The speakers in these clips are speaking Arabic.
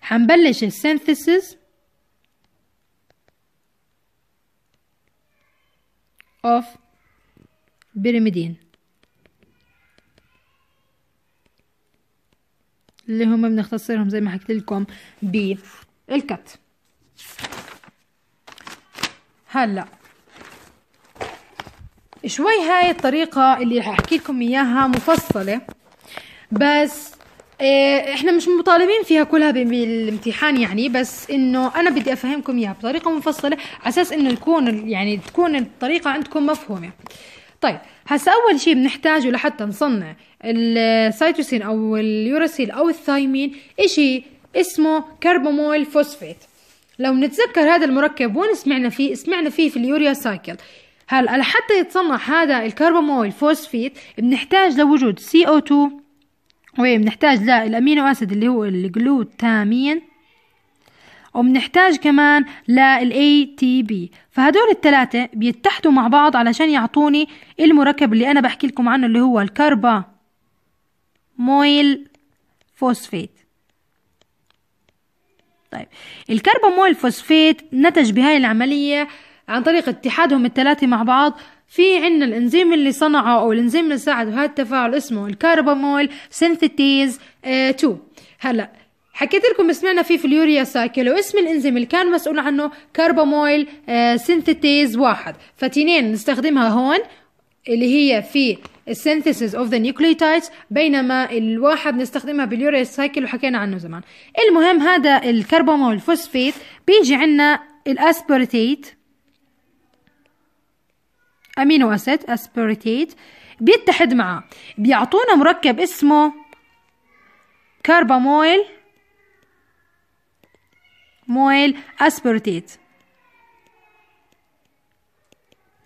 حنبلش السينثيسيس اوف بيراميدين اللي هم بنختصرهم زي ما حكيت لكم بالكت هلا شوي هاي الطريقة اللي رح احكي لكم اياها مفصلة بس إيه، احنا مش مطالبين فيها كلها بالامتحان يعني بس انه انا بدي افهمكم اياها بطريقة مفصلة على اساس انه يكون يعني تكون الطريقة عندكم مفهومة طيب هسا اول شيء بنحتاجه لحتى نصنع السيتوسين او اليوراسيل او الثايمين اشي اسمه كربومويل فوسفيت لو نتذكر هذا المركب وين سمعنا فيه سمعنا فيه في اليوريا سايكل هلا لحتى يتصنع هذا الكربامويل فوسفيت بنحتاج لوجود سي او 2 وبنحتاج للامينو اسيد اللي هو الجلوتامين وبنحتاج كمان للاي تي بي فهدول الثلاثه بيتحدوا مع بعض علشان يعطوني المركب اللي انا بحكي لكم عنه اللي هو الكربا مويل فوسفيت طيب الكربامول فوسفيت نتج بهاي العملية عن طريق اتحادهم الثلاثة مع بعض في عنا الانزيم اللي صنعه او الانزيم اللي ساعد بهذا التفاعل اسمه الكربامول سينثيتيز 2 آه، هلا حكيت لكم سمعنا فيه في اليوريا سايكل واسم الانزيم اللي كان مسؤول عنه كربامويل آه، سينثيتيز واحد فتنين نستخدمها هون اللي هي في السينثيسيس اوف ذا نيوكليوتايدز بينما الواحد بنستخدمها باليوريا سايكل وحكينا عنه زمان المهم هذا الكربوما والفوسفيت بيجي عندنا الاسبرتيت امينو اسيد اسبرتيت بيتحد معه بيعطونا مركب اسمه كربامويل مويل اسبرتيت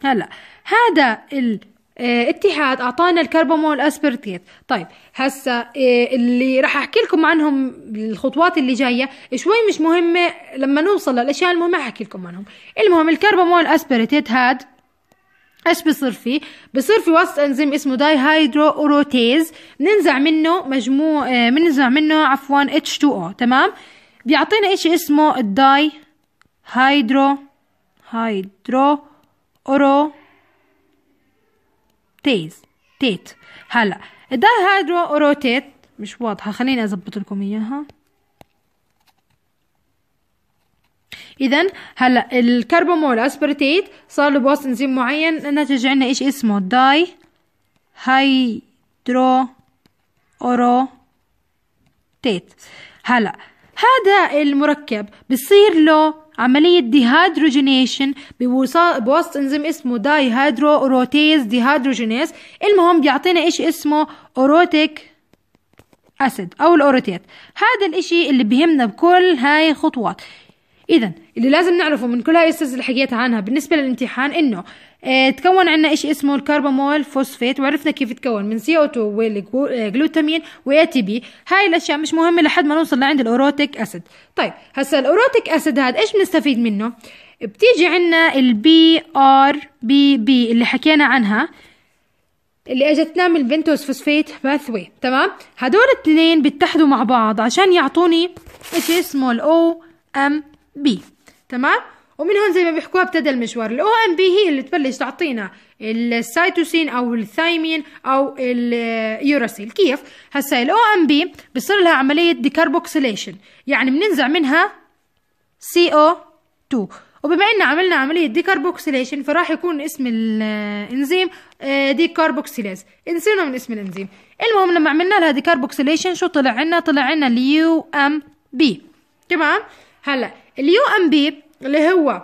هلا هذا ال آه، اتحاد اعطانا الكربامول اسبرتيت طيب هسا آه، اللي راح احكي لكم عنهم الخطوات اللي جايه شوي مش مهمه لما نوصل للاشياء المهمه احكي لكم عنهم المهم الكربامول اسبرتيت هاد ايش بصير فيه بصير في وسط انزيم اسمه داي هيدرو اوروتيز بننزع منه مجموع بننزع آه، منه عفوا H2O تمام بيعطينا شيء اسمه الداي هيدرو هيدرو اورو تيز تيت هلا ده هيدرو اوروتيت مش واضحة خليني اظبط لكم اياها اذا هلا الكربومول اسبرتيت صار له بوست انزيم معين نتج عنا ايش اسمه داي هيدرو اوروتيت هلا هذا المركب بصير له عملية ديهايدروجينيشن بوسط انزيم اسمه داي هيدرو اوروتيز ديهايدروجينيز المهم بيعطينا اشي اسمه اوروتيك اسيد او الاوروتيت هذا الاشي اللي بيهمنا بكل هاي الخطوات اذا اللي لازم نعرفه من كل هاي السلسله اللي حكيت عنها بالنسبه للامتحان انه إيه، تكون عندنا إيش اسمه الكربامول فوسفيت وعرفنا كيف يتكون من CO2 والجلوتامين إيه، وإي تي بي هاي الأشياء مش مهمة لحد ما نوصل لعند الأوروتيك أسيد طيب هسا الأوروتيك أسيد هذا إيش بنستفيد منه بتيجي عندنا البي ار بي بي اللي حكينا عنها اللي اجتنا من البنتوس فوسفيت باثوي تمام هدول الاثنين بيتحدوا مع بعض عشان يعطوني ايش اسمه الاو ام بي تمام ومن هون زي ما بيحكوها ابتدى المشوار الاو ام بي هي اللي تبلش تعطينا السيتوسين او الثايمين او اليوراسيل كيف هسا الاو ام بي بصير لها عمليه ديكربوكسيليشن يعني بننزع منها سي او 2 وبما ان عملنا عمليه ديكربوكسيليشن فراح يكون اسم الانزيم ديكربوكسيلاز آه، انسينا من اسم الانزيم المهم لما عملنا لها ديكربوكسيليشن شو طلع عنا طلع عنا اليو ام بي تمام هلا اليو ام بي اللي هو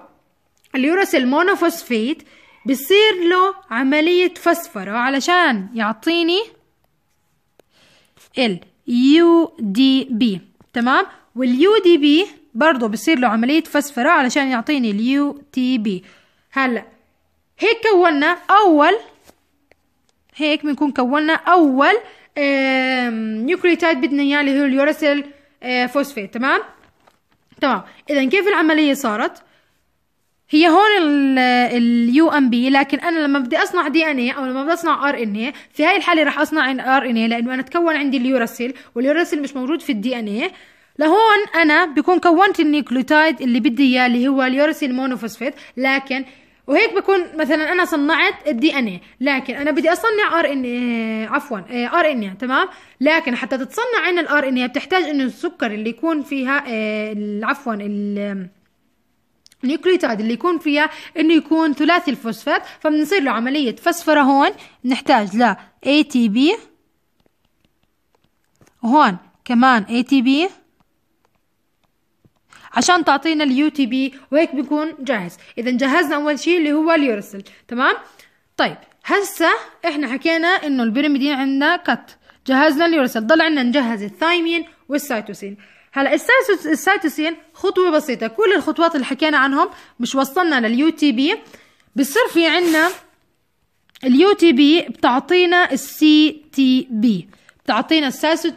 اليوراسيل مونوفوسفيت بصير له عملية فسفرة علشان يعطيني ال يو دي بي تمام واليو دي بي برضه بصير له عملية فسفرة علشان يعطيني اليو تي بي هلا هيك كونا أول هيك بنكون كونا أول نيوكليوتايد بدنا إياه اللي هو اليوراسيل آه، فوسفيت تمام تمام اذا كيف العمليه صارت هي هون اليو ام بي لكن انا لما بدي اصنع دي ان اي او لما بدي اصنع ار ان اي في هاي الحاله راح اصنع ار ان اي لانه انا تكون عندي اليوراسيل واليوراسيل مش موجود في الدي ان اي لهون انا بكون كونت النيكلوتايد اللي بدي اياه اللي هو اليوراسيل مونوفوسفيت لكن وهيك بكون مثلا انا صنعت الدي ان اي لكن انا بدي اصنع ار ان اي عفوا ار ان اي تمام لكن حتى تتصنع عنا الار ان اي بتحتاج انه السكر اللي يكون فيها آه، عفوا النيوكليوتايد اللي يكون فيها انه يكون ثلاثي الفوسفات فبنصير له عمليه فسفره هون بنحتاج ل اي تي بي هون كمان اي تي بي عشان تعطينا اليو تي بي وهيك بيكون جاهز اذا جهزنا اول شيء اللي هو اليورسل تمام طيب هسه احنا حكينا انه البيراميدين عندنا كت جهزنا اليورسل ضل عندنا نجهز الثايمين والسيتوسين هلا السيتوسين خطوه بسيطه كل الخطوات اللي حكينا عنهم مش وصلنا لليو تي بي بصير في عندنا اليو تي بي بتعطينا السي تي بي تعطينا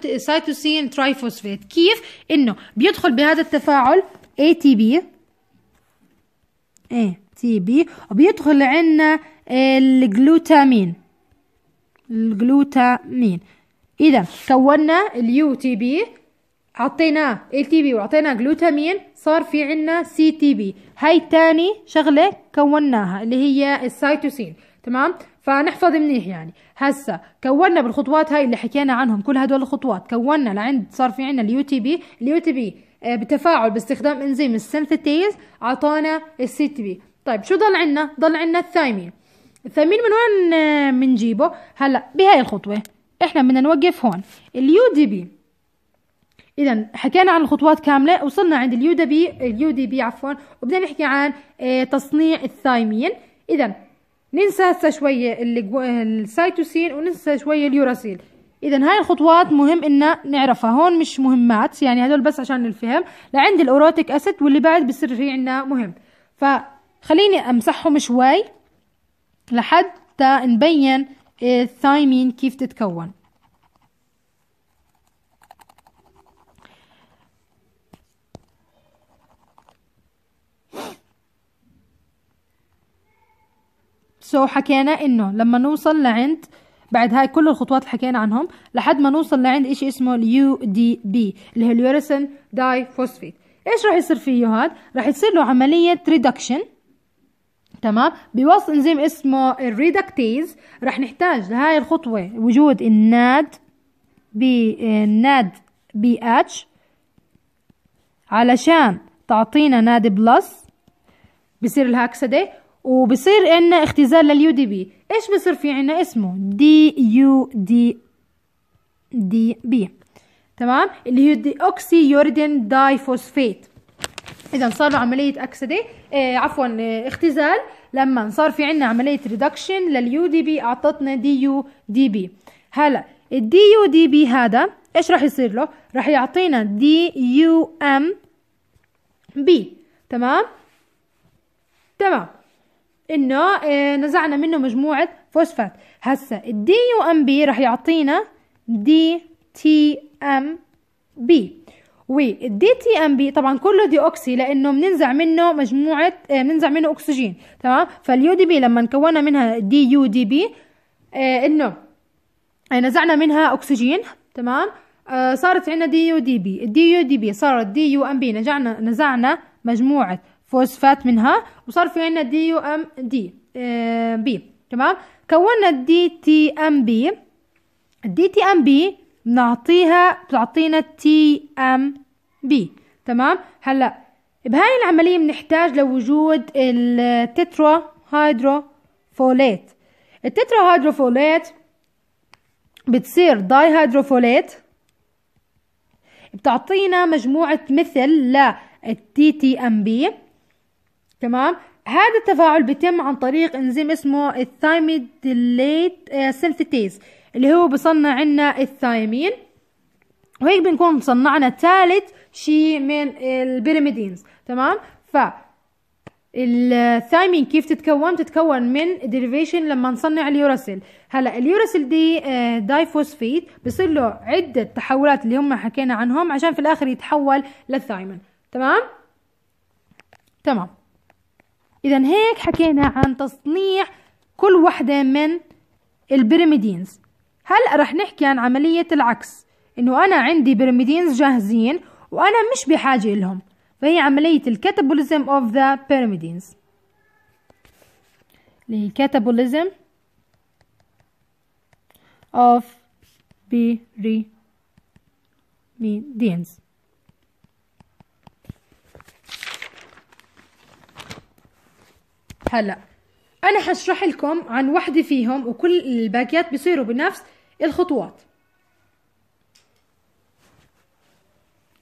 السيتوسين ترايفوسفيت كيف انه بيدخل بهذا التفاعل اي تي بي اي تي بي وبيدخل عندنا آه، الجلوتامين الجلوتامين اذا كونا اليو تي بي عطيناه ال تي بي وعطيناه جلوتامين صار في عندنا سي تي بي هاي تاني شغله كوناها اللي هي السيتوسين تمام فنحفظ منيح يعني هسا كونا بالخطوات هاي اللي حكينا عنهم كل هدول الخطوات كونا لعند صار في عنا اليو تي بي اليو تي آه، بي بتفاعل باستخدام انزيم السنثيتيز اعطانا السي تي بي طيب شو ضل عنا ضل عنا الثايمين الثايمين من وين بنجيبه آه، هلا بهاي الخطوه احنا بدنا نوقف هون اليو دي بي اذا حكينا عن الخطوات كامله وصلنا عند اليو دي بي اليو دي بي عفوا وبدنا نحكي عن آه، تصنيع الثايمين اذا ننسى هسه شويه السيتوسين وننسى شويه اليوراسيل اذا هاي الخطوات مهم ان نعرفها هون مش مهمات يعني هدول بس عشان الفهم لعند الاوروتيك اسيد واللي بعد بصير في عندنا مهم فخليني امسحهم شوي لحتى نبين الثايمين كيف تتكون سو so, حكينا انه لما نوصل لعند بعد هاي كل الخطوات اللي حكينا عنهم لحد ما نوصل لعند اشي اسمه اليو دي بي اللي هي اليوريسن داي فوسفيت ايش راح يصير فيه هاد راح يصير له عمليه ريدكشن تمام بوصل انزيم اسمه الريدكتيز راح نحتاج لهاي الخطوه وجود الناد بي الناد بي اتش علشان تعطينا ناد بلس بصير الهاكسدة وبصير عنا اختزال لليو دي بي ايش بصير في عنا اسمه دي يو دي دي بي تمام اللي هو دي اوكسي يوردين فوسفيت اذا صار له عمليه اكسده آه عفوا اختزال لما صار في عنا عمليه ريدكشن لليو دي بي اعطتنا دي يو دي بي هلا الدي يو دي بي هذا ايش راح يصير له راح يعطينا دي يو ام بي تمام تمام انه آه، نزعنا منه مجموعة فوسفات هسا الدي يو ام بي رح يعطينا دي تي ام بي والدي تي ام بي طبعا كله دي اوكسي لانه بننزع منه مجموعه بننزع آه، منه اكسجين تمام فاليو دي بي لما كونا منها دي يو دي بي انه آه، نزعنا منها اكسجين تمام صارت عندنا دي يو دي بي الدي يو دي بي صارت دي يو ام بي نزعنا نزعنا مجموعه فوسفات منها وصار في عنا دي يو ام دي آه بي تمام كونا الدي تي ام بي الدي تي ام بي بنعطيها بتعطينا تي ام بي تمام هلا بهاي العملية بنحتاج لوجود التترا هيدروفوليت التترا هيدروفوليت بتصير داي هيدروفولات بتعطينا مجموعة مثل للتي تي ام بي تمام هذا التفاعل بيتم عن طريق انزيم اسمه الثايميديليت آه، سينثيتيز اللي هو بصنع عنا الثايمين وهيك بنكون صنعنا ثالث شيء من البيرميدينز تمام ف الثايمين كيف تتكون تتكون من ديريفيشن لما نصنع اليوراسيل هلا اليوراسيل دي دايفوسفيت آه، بصير له عده تحولات اللي هم حكينا عنهم عشان في الاخر يتحول للثايمين تمام تمام إذا هيك حكينا عن تصنيع كل وحدة من البيرميدينز هلأ رح نحكي عن عملية العكس إنه أنا عندي بيرميدينز جاهزين وأنا مش بحاجة إلهم فهي عملية الكاتابوليزم of the pyrimidines الكاتابوليزم اوف كاتابوليزم هلا انا حشرح لكم عن وحده فيهم وكل الباقيات بيصيروا بنفس الخطوات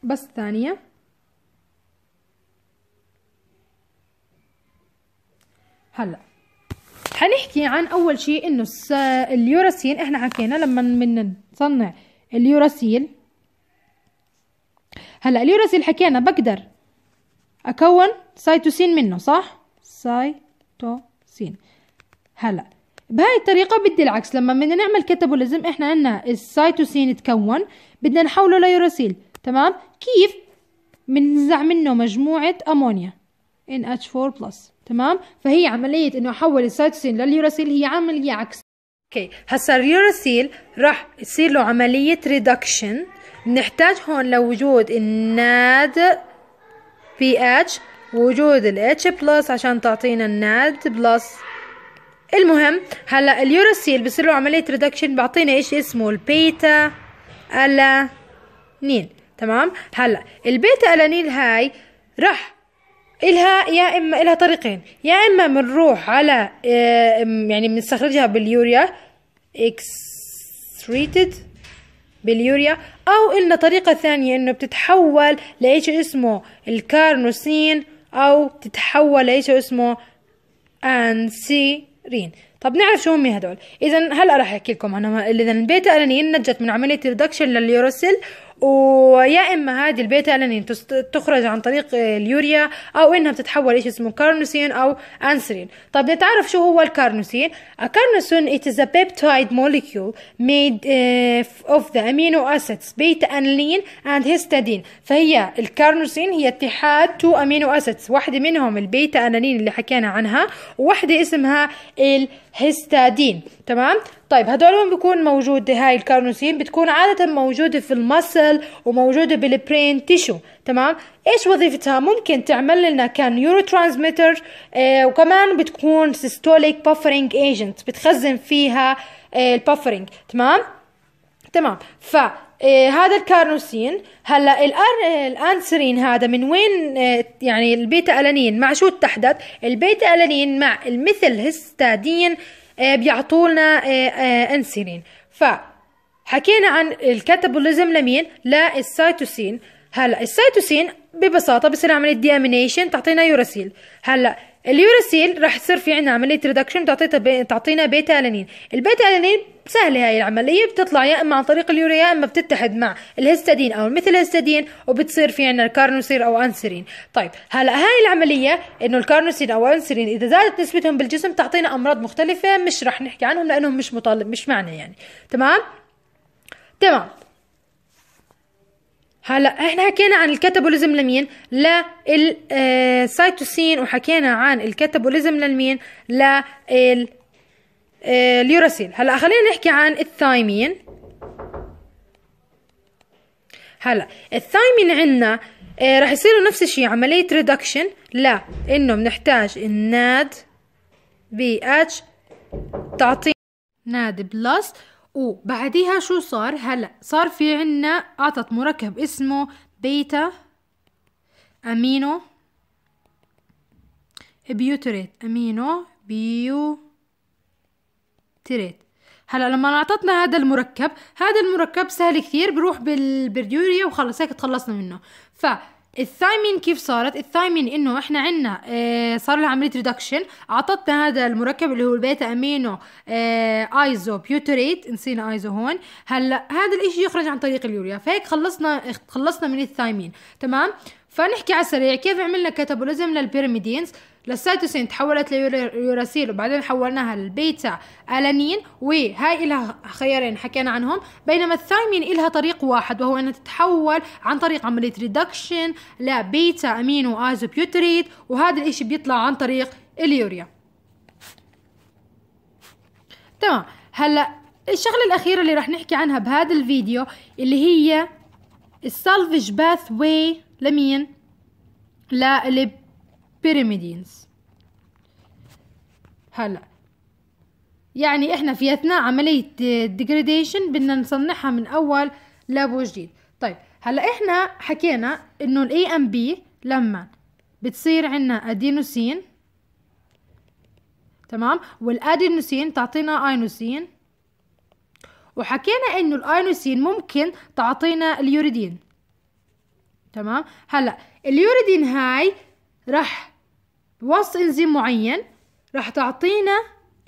بس ثانيه هلا حنحكي عن اول شيء انه اليوراسيل احنا حكينا لما من نصنع اليوراسيل هلا اليوراسيل حكينا بقدر اكون سايتوسين منه صح سايتوسين تو سين هلا بهاي الطريقة بدي العكس لما بدنا نعمل كاتابوليزم احنا عندنا السيتوسين تكون بدنا نحوله ليوراسيل تمام كيف بنزع منه مجموعة امونيا NH4+ بلس تمام فهي عملية انه احول السيتوسين لليوراسيل هي عملية عكس اوكي هسا اليوراسيل راح يصير له عملية ريدكشن بنحتاج هون لوجود الناد بي اتش وجود ال H بلس عشان تعطينا الناد بلس المهم هلا اليوراسيل بصير له عمليه ريدكشن بيعطينا ايش اسمه البيتا الانين تمام هلا البيتا الانين هاي راح إلها يا إما إلها طريقين يا إما بنروح على آه، يعني بنستخرجها باليوريا اكستريتد باليوريا أو إلنا طريقة ثانية إنه بتتحول لإيش اسمه الكارنوسين أو تتحول لإشي اسمه أنسيرين طب نعرف شو هم هدول إذا هلا رح أحكي لكم أنا إذا البيتا ألانين نجت من عملية الريدكشن لليوروسيل ويا اما هذه البيتا الانين تخرج عن طريق آه، اليوريا او انها بتتحول لشيء اسمه كارنوسين او انسرين طب نتعرف شو هو الكارنوسين الكارنوسين it is a peptide molecule made آه، of the amino acids beta alanine and histidine فهي الكارنوسين هي اتحاد تو امينو اسيدز واحدة منهم البيتا انلين اللي حكينا عنها وواحدة اسمها الهستادين تمام طيب هدول وين بيكون موجود هاي الكارنوسين بتكون عادة موجودة في المسل وموجودة بالبرين تيشو تمام ايش وظيفتها ممكن تعمل لنا كنيورو ترانسميتر آه وكمان بتكون سيستوليك بافرينج ايجنت بتخزن فيها آه البافرينج تمام تمام ف آه، هذا الكارنوسين هلا الانسرين هذا من وين آه، يعني البيتا الانين مع شو تحدث البيتا الانين مع الميثيل هيستادين آه، بيعطولنا آه، آه، انسولين ف حكينا عن الكاتابوليزم لمين للسيتوسين هلا السيتوسين ببساطه بصير عمليه ديامينيشن تعطينا يوراسيل هلا اليوراسيل راح تصير في عنا عمليه ريدكشن بي... تعطينا بيتا الانين البيتا الانين سهلة هاي العملية بتطلع يا إما عن طريق اليوريا يا إما بتتحد مع الهستادين أو الميثيل الهستادين وبتصير في عنا الكارنوسير أو أنسرين طيب هلا هاي العملية إنه الكارنوسين أو أنسرين إذا زادت نسبتهم بالجسم تعطينا أمراض مختلفة مش رح نحكي عنهم لأنهم مش مطالب مش معنى يعني تمام تمام هلا احنا حكينا عن الكاتابوليزم لمين للسيتوسين آه، وحكينا عن الكاتابوليزم لمين؟ لل آه، اليوراسيل هلا خلينا نحكي عن الثايمين هلا الثايمين عندنا آه، رح يصير نفس الشيء عملية ريدكشن لا انه بنحتاج الناد بي اتش تعطي ناد بلس وبعديها شو صار هلا صار في عنا اعطت مركب اسمه بيتا امينو بيوتريت امينو تريت هلا لما اعطتنا هذا المركب هذا المركب سهل كثير بروح بالبريوريا وخلص هيك تخلصنا منه ف الثايمين كيف صارت الثايمين انه احنا عندنا اه صار لها عمليه ريدكشن اعطتنا هذا المركب اللي هو البيتا امينو اه ايزو بيوتريت نسينا ايزو هون هلا هذا الاشي يخرج عن طريق اليوريا فهيك خلصنا خلصنا من الثايمين تمام فنحكي على السريع كيف عملنا كاتابوليزم للبيراميدينز؟ للسيتوسين تحولت ليوراسيل وبعدين حولناها للبيتا ألانين وهاي إلها خيارين حكينا عنهم بينما الثايمين إلها طريق واحد وهو أنها تتحول عن طريق عملية ريدكشن لبيتا أمينو أزوبيوتريت وهذا الإشي بيطلع عن طريق اليوريا تمام هلا الشغله الاخيره اللي رح نحكي عنها بهذا الفيديو اللي هي السالفج باث واي لمين للب بيراميدينز هلا يعني احنا في اثناء عملية ديجريديشن بدنا نصنعها من اول جديد طيب هلا احنا حكينا انه الاي ام بي لما بتصير عنا ادينوسين تمام والادينوسين تعطينا اينوسين وحكينا انه الاينوسين ممكن تعطينا اليوريدين تمام هلا اليوريدين هاي راح بواسطة إنزيم معين راح تعطينا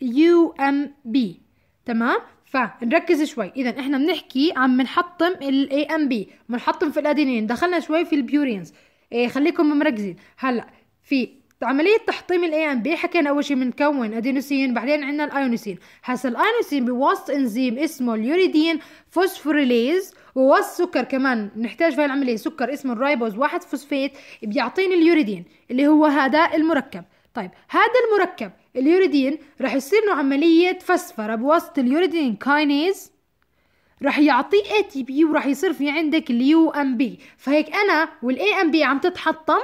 يو ام بي تمام فنركز شوي اذا احنا بنحكي عم بنحطم الاي ام بي بنحطم في الادينين دخلنا شوي في البيورينز إيه خليكم مركزين هلا في عملية تحطيم الاي ام بي حكينا اول شيء بنكون ادينوسين بعدين عندنا الايونوسين هسا الايونوسين بوسط انزيم اسمه اليوريدين فوسفوريليز ووسط سكر كمان نحتاج في هاي العملية سكر اسمه الرايبوز واحد فوسفيت بيعطيني اليوريدين اللي هو هذا المركب طيب هذا المركب اليوريدين رح يصير له عملية فسفرة بوسط اليوريدين كاينيز رح يعطيه اي تي بي ورح يصير في عندك اليو ام بي فهيك انا والاي ام بي عم تتحطم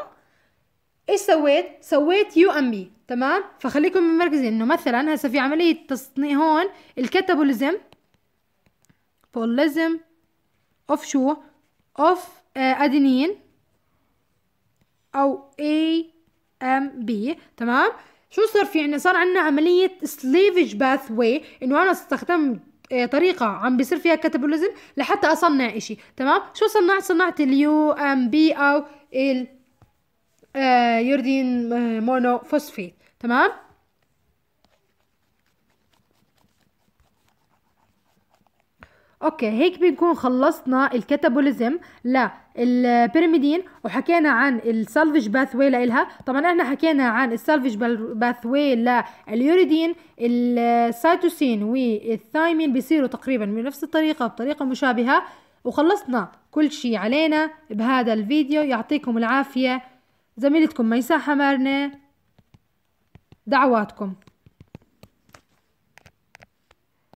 ايش سويت سويت يو ام بي تمام فخليكم مركزين انه مثلا هسه في عمليه تصنيع هون الكاتابوليزم بوليزم اوف شو اوف آه، ادينين او اي ام بي تمام شو صار في عنا صار عنا عملية سليفج باث واي انه انا استخدمت آه، طريقة عم بيصير فيها كاتابوليزم لحتى اصنع اشي تمام شو صنعت صنعت اليو ام بي او ال آه، يوردين آه، مونو فوسفيت تمام اوكي هيك بنكون خلصنا الكاتابوليزم للبيرميدين وحكينا عن السالفج باثوي لإلها طبعا احنا حكينا عن السالفج باثوي لليوريدين السيتوسين والثايمين بيصيروا تقريبا بنفس الطريقه بطريقه مشابهه وخلصنا كل شيء علينا بهذا الفيديو يعطيكم العافيه زميلتكم ميسا حمارنة دعواتكم